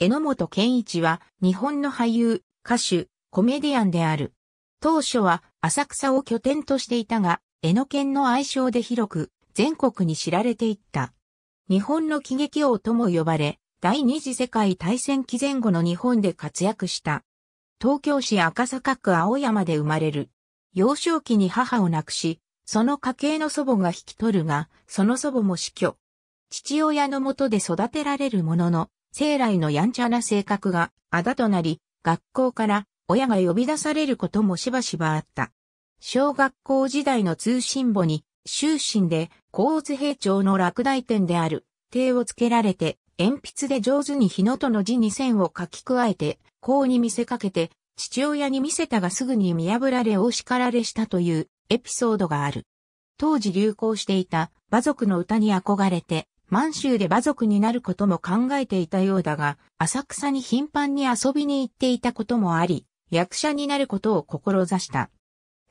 榎本健一は日本の俳優、歌手、コメディアンである。当初は浅草を拠点としていたが、榎健の愛称で広く全国に知られていった。日本の喜劇王とも呼ばれ、第二次世界大戦期前後の日本で活躍した。東京市赤坂区青山で生まれる。幼少期に母を亡くし、その家系の祖母が引き取るが、その祖母も死去。父親のもとで育てられるものの、生来のやんちゃな性格があだとなり、学校から親が呼び出されることもしばしばあった。小学校時代の通信簿に、終身で、高津平町の落第点である、手をつけられて、鉛筆で上手に日のとの字に線を書き加えて、こに見せかけて、父親に見せたがすぐに見破られお叱られしたというエピソードがある。当時流行していた馬族の歌に憧れて、満州で馬族になることも考えていたようだが、浅草に頻繁に遊びに行っていたこともあり、役者になることを志した。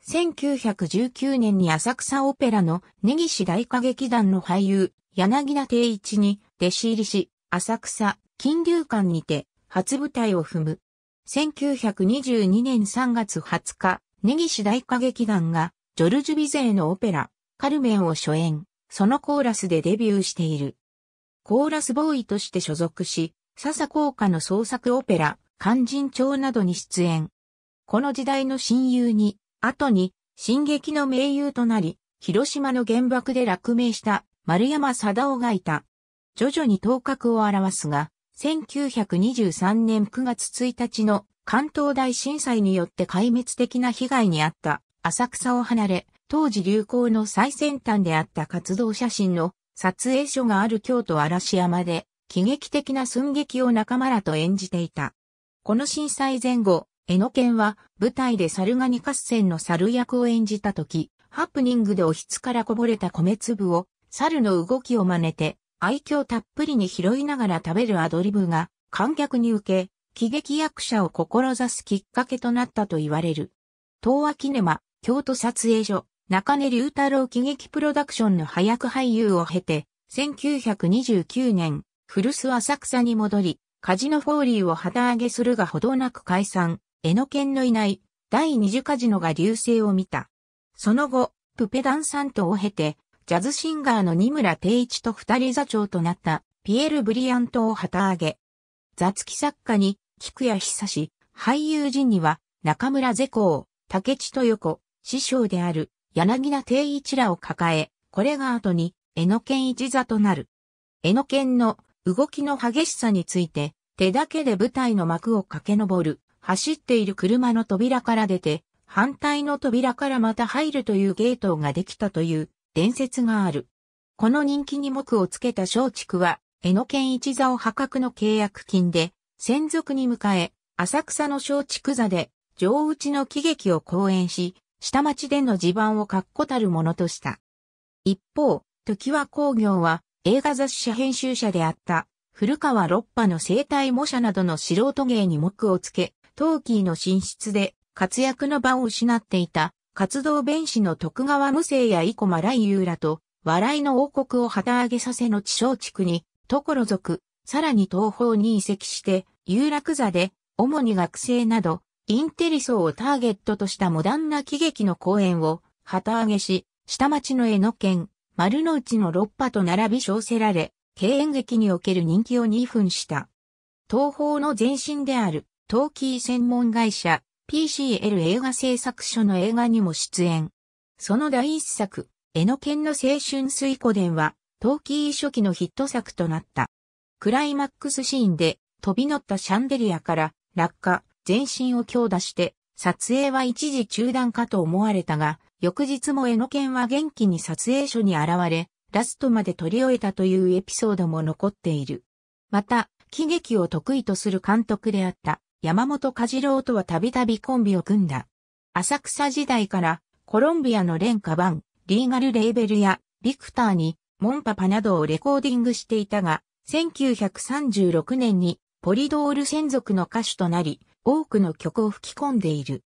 1919年に浅草オペラの根岸大歌劇団の俳優、柳田定一に弟子入りし、浅草、金流館にて初舞台を踏む。1922年3月20日、根岸大歌劇団がジョルジュ・ビゼーのオペラ、カルメンを初演。そのコーラスでデビューしている。コーラスボーイとして所属し、笹効果の創作オペラ、勧進帳などに出演。この時代の親友に、後に、進撃の名優となり、広島の原爆で落命した丸山貞夫がいた。徐々に頭角を表すが、1923年9月1日の関東大震災によって壊滅的な被害に遭った浅草を離れ、当時流行の最先端であった活動写真の撮影所がある京都嵐山で、喜劇的な寸劇を仲間らと演じていた。この震災前後、江野県は舞台で猿ガニ合戦の猿役を演じた時、ハプニングでお筆からこぼれた米粒を猿の動きを真似て愛嬌たっぷりに拾いながら食べるアドリブが観客に受け、喜劇役者を志すきっかけとなったと言われる。東和キネマ、京都撮影所、中根隆太郎喜劇プロダクションの早く俳優を経て、1929年、古巣浅草に戻り、カジノフォーリーを旗揚げするがほどなく解散、江ノ県のいない第二次カジノが流星を見た。その後、プペダンサントを経て、ジャズシンガーの二村定一と二人座長となったピエール・ブリアントを旗揚げ。雑記作家に菊谷久志、俳優陣には中村是光、竹地豊子、師匠である柳田定一らを抱え、これが後に、江野県一座となる。江野県の動きの激しさについて、手だけで舞台の幕を駆け上る、走っている車の扉から出て、反対の扉からまた入るというゲートができたという伝説がある。この人気に目をつけた松竹は、江野県一座を破格の契約金で、専属に迎え、浅草の松竹座で、上打ちの喜劇を講演し、下町での地盤を確固たるものとした。一方、時は工業は映画雑誌編集者であった古川六波の生態模写などの素人芸に目をつけ、トーキーの進出で活躍の場を失っていた活動弁士の徳川無生や生駒雷優らと笑いの王国を旗揚げさせの地小地区に、所属、さらに東方に移籍して、有楽座で、主に学生など、インテリ層をターゲットとしたモダンな喜劇の公演を旗揚げし、下町の江ノ県、丸の内の六波と並び称せられ、敬遠劇における人気を2分した。東方の前身である、ーキー専門会社、PCL 映画製作所の映画にも出演。その第一作、江ノ県の青春水湖伝は、ーキー初期のヒット作となった。クライマックスシーンで、飛び乗ったシャンデリアから落下、全身を強打して、撮影は一時中断かと思われたが、翌日も江ノ県は元気に撮影所に現れ、ラストまで撮り終えたというエピソードも残っている。また、喜劇を得意とする監督であった山本和郎とはたびたびコンビを組んだ。浅草時代からコロンビアの廉価版、リーガルレーベルやビクターにモンパパなどをレコーディングしていたが、1936年にポリドール専属の歌手となり、多くの曲を吹き込んでいる。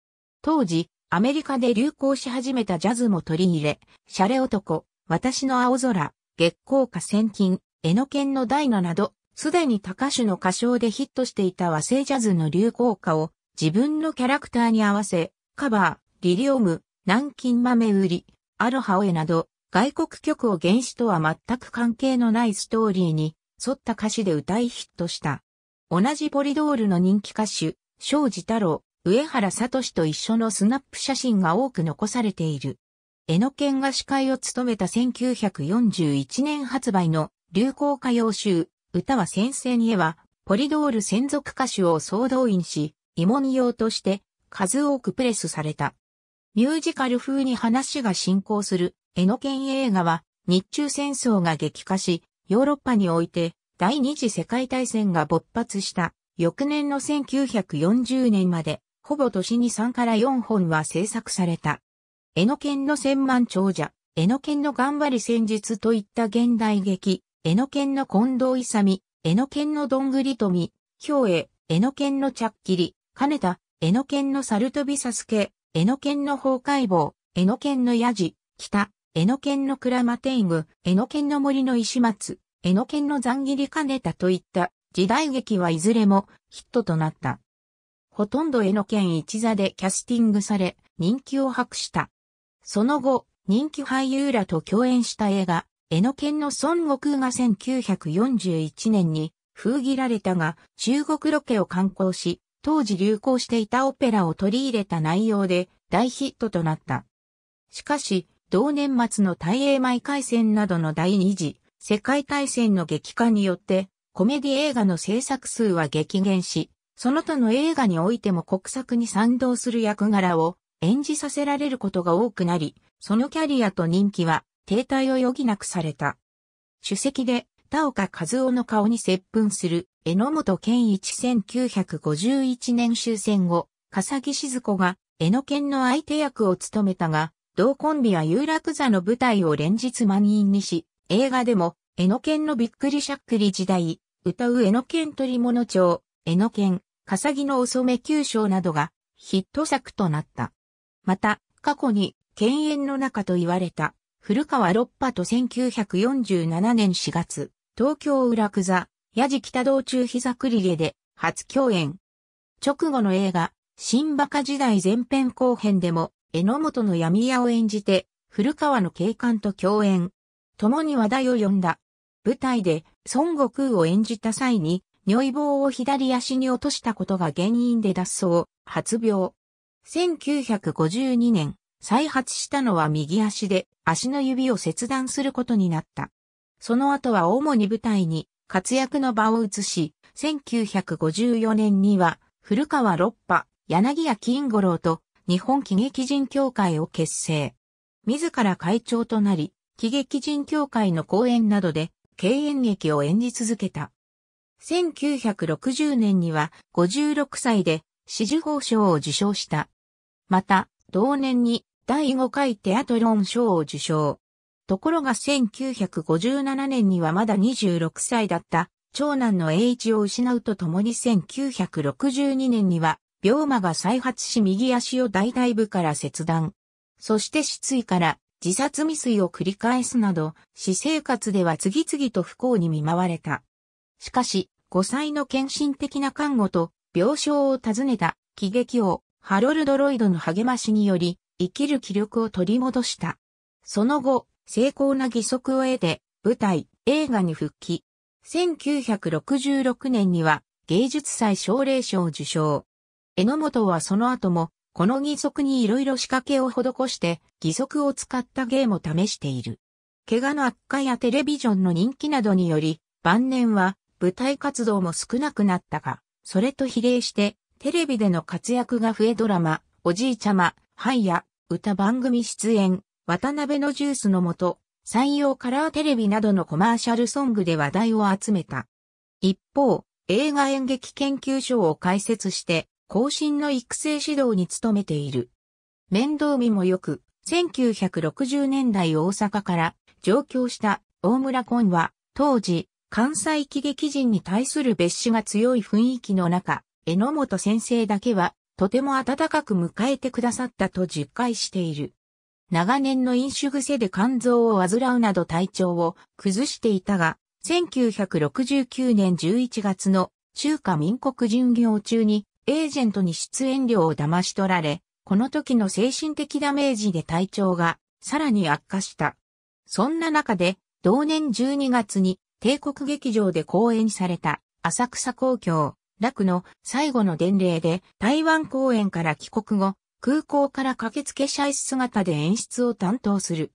当時、アメリカで流行し始めたジャズも取り入れ、シャレ男、私の青空、月光花千金、エノケンのダイナなど、すでに他歌手の歌唱でヒットしていた和製ジャズの流行歌を自分のキャラクターに合わせ、カバー、リリオム、南京豆売り、アロハオエなど、外国曲を原始とは全く関係のないストーリーに沿った歌詞で歌いヒットした。同じポリドールの人気歌手、庄司太郎、上原聡と一緒のスナップ写真が多く残されている。江野県が司会を務めた1941年発売の流行歌謡集、歌は先生に絵は、ポリドール専属歌手を総動員し、慰問用として数多くプレスされた。ミュージカル風に話が進行する江野県映画は、日中戦争が激化し、ヨーロッパにおいて第二次世界大戦が勃発した。翌年の1940年まで、ほぼ年に3から4本は制作された。江ノ県の千万長者、江ノ県の頑張り戦術といった現代劇、江ノ県の近藤勇、江ノ県のどんぐり富、京栄、江ノ県のっきり、金田、江ノ県の猿飛佐助、江ノ県の崩壊棒、江ノ県のヤジ、北、江ノ県の鞍馬天狗、江ノ県の森の石松、江ノ県の残切り金田といった時代劇はいずれもヒットとなった。ほとんど絵の県一座でキャスティングされ、人気を博した。その後、人気俳優らと共演した映画、絵の県の孫悟空が1941年に封切られたが、中国ロケを観光し、当時流行していたオペラを取り入れた内容で大ヒットとなった。しかし、同年末の大英米海戦などの第二次世界大戦の激化によって、コメディ映画の制作数は激減し、その他の映画においても国策に賛同する役柄を演じさせられることが多くなり、そのキャリアと人気は停滞を余儀なくされた。主席で田岡和夫の顔に接吻する榎本健一1951年終戦後、笠木静子が榎健の相手役を務めたが、同コンビは有楽座の舞台を連日満員にし、映画でも江ノ県のびっくりしゃっくり時代、歌う江ノ県取物町、江ノ県、笠木の遅め九章などがヒット作となった。また、過去に、犬猿の中と言われた、古川六波と1947年4月、東京浦久座、やじ北道中膝栗りで、初共演。直後の映画、新馬鹿時代前編後編でも、ノ本の闇屋を演じて、古川の警官と共演。共に話題を呼んだ。舞台で孫悟空を演じた際に、尿意棒を左足に落としたことが原因で脱走、発病。1952年、再発したのは右足で足の指を切断することになった。その後は主に舞台に活躍の場を移し、1954年には古川六波、柳谷金五郎と日本喜劇人協会を結成。自ら会長となり、喜劇人協会の講演などで経営劇を演じ続けた。1960年には56歳で紫綬褒章を受賞した。また、同年に第5回テアトロン賞を受賞。ところが1957年にはまだ26歳だった長男の栄一を失うとともに1962年には病魔が再発し右足を大体部から切断。そして失意から自殺未遂を繰り返すなど、私生活では次々と不幸に見舞われた。しかし、5歳の献身的な看護と病床を訪ねた喜劇王、ハロルド・ロイドの励ましにより、生きる気力を取り戻した。その後、成功な義足を得て、舞台、映画に復帰。1966年には、芸術祭奨励賞を受賞。榎本はその後もこの義足に色々仕掛けを施して、義足を使った芸も試している。怪我の悪化やテレビジョンの人気などにより、晩年は舞台活動も少なくなったが、それと比例して、テレビでの活躍が増えドラマ、おじいちゃま、はいや、歌番組出演、渡辺のジュースのもと、採用カラーテレビなどのコマーシャルソングで話題を集めた。一方、映画演劇研究所を開設して、後進の育成指導に努めている。面倒見もよく、1960年代大阪から上京した大村昆は、当時、関西喜劇人に対する別紙が強い雰囲気の中、榎本先生だけは、とても温かく迎えてくださったと実感している。長年の飲酒癖で肝臓を患うなど体調を崩していたが、1969年11月の中華民国巡業中にエージェントに出演料を騙し取られ、この時の精神的ダメージで体調がさらに悪化した。そんな中で、同年12月に帝国劇場で公演された浅草公共、楽の最後の伝令で台湾公演から帰国後、空港から駆けつけシャイ姿で演出を担当する。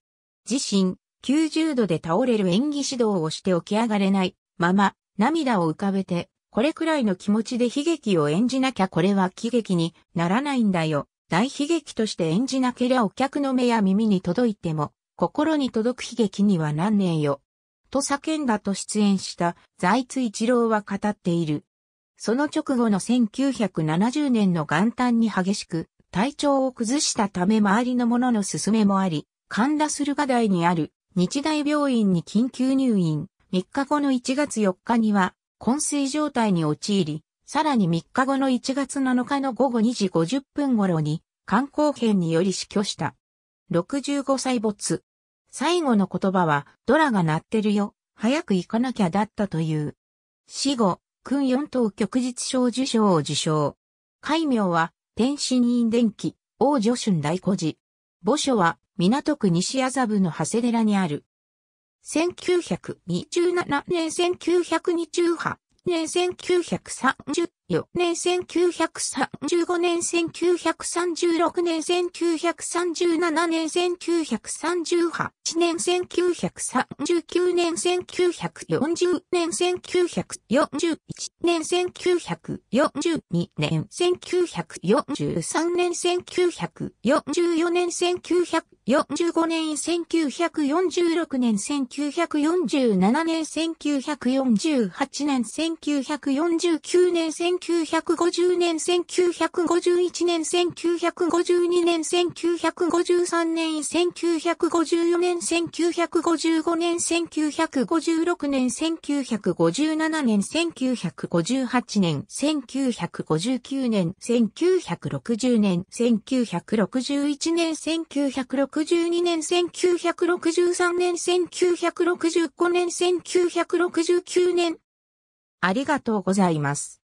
自身、90度で倒れる演技指導をして起き上がれないまま、涙を浮かべてこれくらいの気持ちで悲劇を演じなきゃこれは喜劇にならないんだよ。大悲劇として演じなけりゃお客の目や耳に届いても、心に届く悲劇にはなんねえよ。と叫んだと出演した財津一郎は語っている。その直後の1970年の元旦に激しく体調を崩したため周りの者の勧めもあり、神田駿河台にある日大病院に緊急入院。3日後の1月4日には昏睡状態に陥り、さらに3日後の1月7日の午後2時50分頃に、肝硬変により死去した。65歳没。最後の言葉は、ドラが鳴ってるよ、早く行かなきゃだったという。死後、訓四等旭日賞受賞を受賞。戒名は、天使人電気、王女春大古寺。墓所は、港区西麻布の長谷寺にある。1927年1928年1930 4年1935年1936年1937年1938年1939年1940年1941年1942年1943年1944年1945年1946年1947年1948年1949年1950年、1951年、1952年、1953年、1954年、1955年、1956年、1957年、1958年、1959年、1960年、1961年、1962年、1963年、1965年、1969年。ありがとうございます。